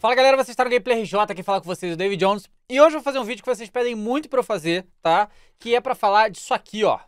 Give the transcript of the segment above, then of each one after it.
Fala galera, vocês estão no Gameplay RJ, aqui fala com vocês o David Jones E hoje eu vou fazer um vídeo que vocês pedem muito pra eu fazer, tá? Que é pra falar disso aqui, ó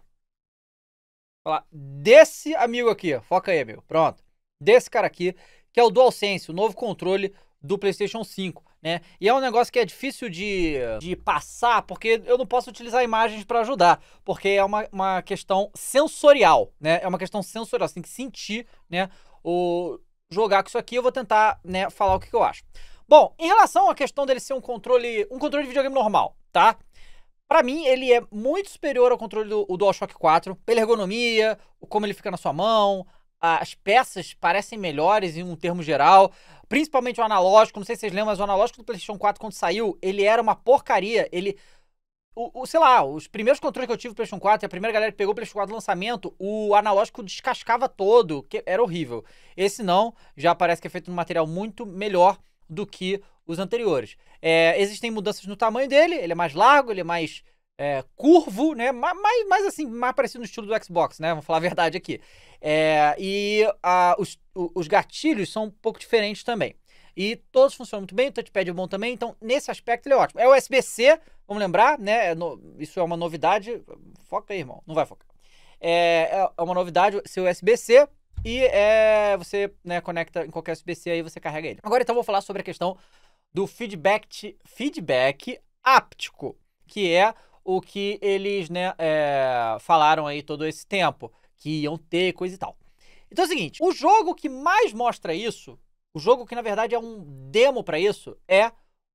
Falar desse amigo aqui, foca aí, meu, pronto Desse cara aqui, que é o DualSense, o novo controle do Playstation 5 né? E é um negócio que é difícil de, de passar, porque eu não posso utilizar imagens para ajudar, porque é uma, uma questão sensorial, né? É uma questão sensorial, você tem que sentir, né? O, jogar com isso aqui, eu vou tentar, né, falar o que, que eu acho. Bom, em relação à questão dele ser um controle, um controle de videogame normal, tá? Para mim, ele é muito superior ao controle do DualShock 4, pela ergonomia, como ele fica na sua mão, as peças parecem melhores em um termo geral, principalmente o analógico, não sei se vocês lembram, mas o analógico do PlayStation 4 quando saiu, ele era uma porcaria, ele o, sei lá, os primeiros controles que eu tive do PlayStation 4 e a primeira galera que pegou o PlayStation 4 do lançamento, o analógico descascava todo, que era horrível. Esse não, já parece que é feito de um material muito melhor do que os anteriores. É, existem mudanças no tamanho dele, ele é mais largo, ele é mais é, curvo, né? Mais, mais assim, mais parecido no estilo do Xbox, né? Vamos falar a verdade aqui. É, e a, ah, os, os gatilhos são um pouco diferentes também. E todos funcionam muito bem, o touchpad é bom também, então nesse aspecto ele é ótimo. É o USB-C, vamos lembrar, né? É isso é uma novidade. Foca aí, irmão, não vai focar. É, é uma novidade ser USB-C e é, você né, conecta em qualquer USB-C aí você carrega ele. Agora então vou falar sobre a questão do feedback, feedback áptico, que é o que eles né, é, falaram aí todo esse tempo, que iam ter coisa e tal. Então é o seguinte, o jogo que mais mostra isso o jogo que na verdade é um demo para isso é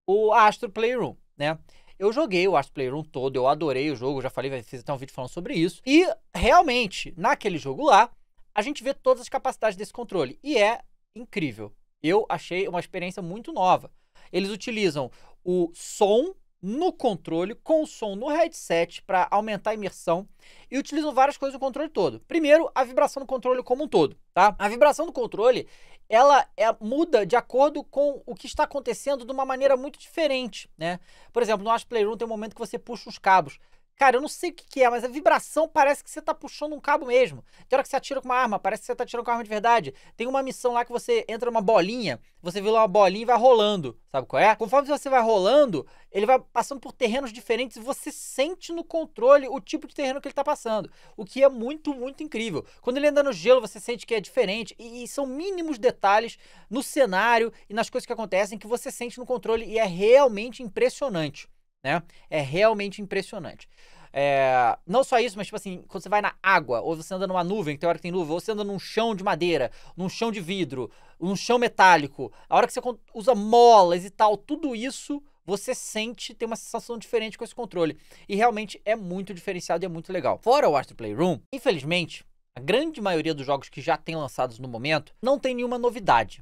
o Astro Playroom, né? Eu joguei o Astro Playroom todo, eu adorei o jogo, já falei, fiz até um vídeo falando sobre isso. E realmente, naquele jogo lá, a gente vê todas as capacidades desse controle e é incrível. Eu achei uma experiência muito nova. Eles utilizam o som no controle com o som no headset para aumentar a imersão e utilizam várias coisas no controle todo. Primeiro, a vibração do controle como um todo, tá? A vibração do controle, ela é, muda de acordo com o que está acontecendo de uma maneira muito diferente, né? Por exemplo, no Ash Playroom tem um momento que você puxa os cabos. Cara, eu não sei o que, que, é, mas a vibração parece que você tá puxando um cabo mesmo. Tem hora que você atira com uma arma, parece que você tá atirando com uma arma de verdade. Tem uma missão lá que você entra numa bolinha, você vê uma bolinha e vai rolando. Sabe qual é? Conforme você vai rolando, ele vai passando por terrenos diferentes e você sente no controle o tipo de terreno que ele tá passando. O que é muito, muito incrível. Quando ele anda no gelo, você sente que é diferente. E, e são mínimos detalhes no cenário e nas coisas que acontecem que você sente no controle e é realmente impressionante né? É realmente impressionante. É, não só isso, mas tipo assim, quando você vai na água, ou você anda numa nuvem, que tem hora que tem nuvem, ou você anda num chão de madeira, num chão de vidro, num chão metálico, a hora que você usa molas e tal, tudo isso você sente, tem uma sensação diferente com esse controle. E realmente é muito diferenciado e é muito legal. Fora o Astro Playroom, infelizmente, a grande maioria dos jogos que já tem lançados no momento não tem nenhuma novidade.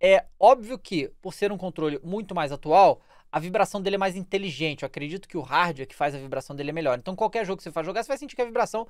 É óbvio que, por ser um controle muito mais atual, a vibração dele é mais inteligente. Eu acredito que o hardware é que faz a vibração dele é melhor. Então, qualquer jogo que você faz jogar, você vai sentir que a vibração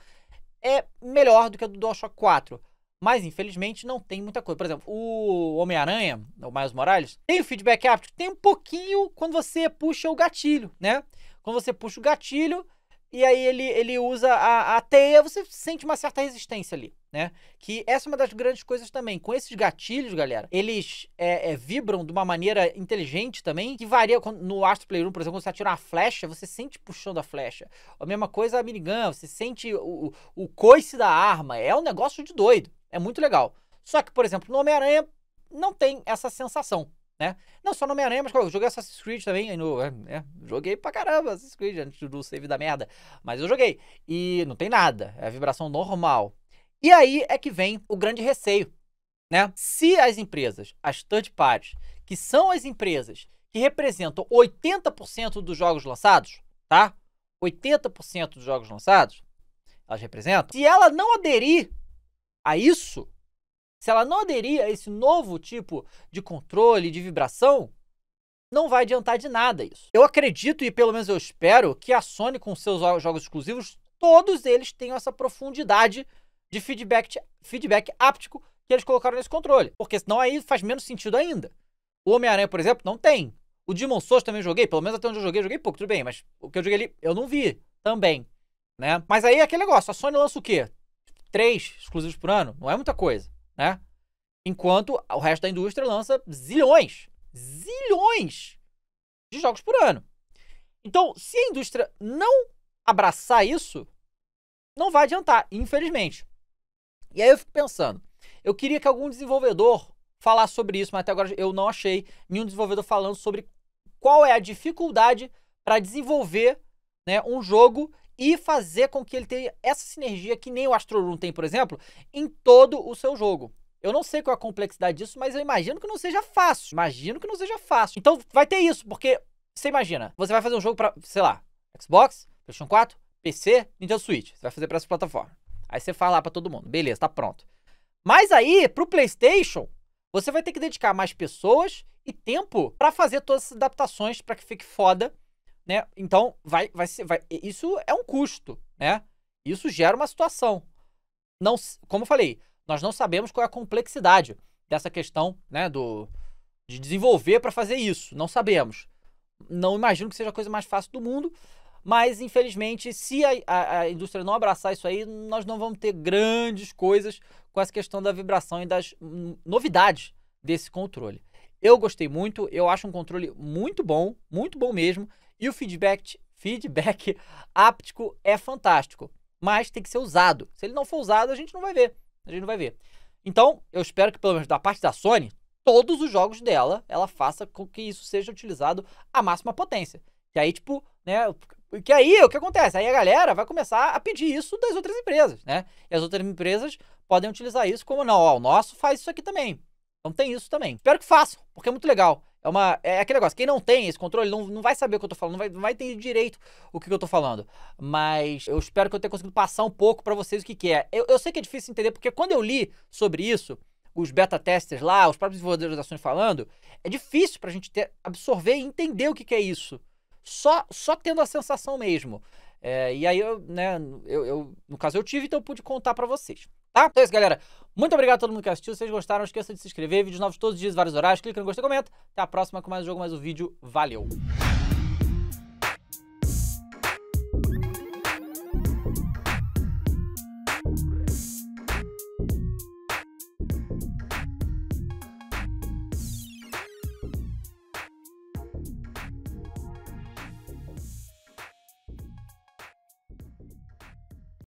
é melhor do que a do DualShock 4. Mas, infelizmente, não tem muita coisa. Por exemplo, o Homem-Aranha, o Miles Morales, tem o feedback áptico? Tem um pouquinho quando você puxa o gatilho, né? Quando você puxa o gatilho e aí ele, ele usa a, a teia, você sente uma certa resistência ali né? Que essa é uma das grandes coisas também. Com esses gatilhos, galera, eles é, é, vibram de uma maneira inteligente também, que varia no Astro Playroom, por exemplo, quando você atira uma flecha, você sente puxando a flecha. A mesma coisa a minigun, você sente o, o coice da arma. É um negócio de doido. É muito legal. Só que, por exemplo, no Homem-Aranha não tem essa sensação. Né? Não só no Homem-Aranha, mas eu joguei Assassin's Creed também. No, é, né? joguei pra caramba Assassin's Creed antes do save da merda. Mas eu joguei. E não tem nada. É a vibração normal. E aí é que vem o grande receio, né? Se as empresas, as third parties, que são as empresas que representam 80% dos jogos lançados, tá? 80% dos jogos lançados, elas representam. Se ela não aderir a isso, se ela não aderir a esse novo tipo de controle, de vibração, não vai adiantar de nada isso. Eu acredito e pelo menos eu espero que a Sony com seus jogos exclusivos, todos eles tenham essa profundidade de feedback, feedback áptico que eles colocaram nesse controle. Porque senão aí faz menos sentido ainda. O Homem-Aranha, por exemplo, não tem. O Demon Souls também joguei, pelo menos até onde eu joguei, joguei pouco, tudo bem, mas o que eu joguei ali eu não vi também, né? Mas aí é aquele negócio, a Sony lança o quê? Três exclusivos por ano? Não é muita coisa, né? Enquanto o resto da indústria lança zilhões, zilhões de jogos por ano. Então, se a indústria não abraçar isso, não vai adiantar, infelizmente. E aí eu fico pensando, eu queria que algum desenvolvedor falasse sobre isso, mas até agora eu não achei nenhum desenvolvedor falando sobre qual é a dificuldade para desenvolver né, um jogo e fazer com que ele tenha essa sinergia que nem o Astro Astrorum tem, por exemplo, em todo o seu jogo. Eu não sei qual é a complexidade disso, mas eu imagino que não seja fácil. Imagino que não seja fácil. Então vai ter isso, porque você imagina, você vai fazer um jogo para, sei lá, Xbox, PlayStation 4, PC, Nintendo Switch. Você vai fazer para essa plataforma. Aí você fala para todo mundo, beleza, tá pronto. Mas aí, pro PlayStation, você vai ter que dedicar mais pessoas e tempo para fazer todas essas adaptações para que fique foda, né? Então, vai vai ser vai, isso é um custo, né? Isso gera uma situação. Não, como eu falei, nós não sabemos qual é a complexidade dessa questão, né, do de desenvolver para fazer isso, não sabemos. Não imagino que seja a coisa mais fácil do mundo, mas, infelizmente, se a, a, a, indústria não abraçar isso aí, nós não vamos ter grandes coisas com essa questão da vibração e das novidades desse controle. Eu gostei muito, eu acho um controle muito bom, muito bom mesmo, e o feedback, feedback áptico é fantástico, mas tem que ser usado. Se ele não for usado, a gente não vai ver. A gente não vai ver. Então, eu espero que, pelo menos da parte da Sony, todos os jogos dela, ela faça com que isso seja utilizado à máxima potência. E aí, tipo, né? Porque aí o que acontece? Aí a galera vai começar a pedir isso das outras empresas, né? E as outras empresas podem utilizar isso como, não, ó, o nosso faz isso aqui também. Então tem isso também. Espero que façam, porque é muito legal. É, uma, é aquele negócio, quem não tem esse controle não, não vai saber o que eu tô falando, não vai, não vai ter direito o que, que eu tô falando. Mas eu espero que eu tenha conseguido passar um pouco para vocês o que, que é. Eu, eu sei que é difícil entender, porque quando eu li sobre isso, os beta testers lá, os próprios desenvolvedores de ações falando, é difícil pra gente ter, absorver e entender o que, que é isso só, só tendo a sensação mesmo. É, e aí, eu, né, eu, eu, no caso eu tive, então eu pude contar para vocês. Tá? Então é isso, galera. Muito obrigado a todo mundo que assistiu. Se vocês gostaram, não esqueça de se inscrever. Vídeos novos todos os dias, vários horários. Clica no gostei, comenta. Até a próxima com mais um jogo, mais um vídeo. Valeu!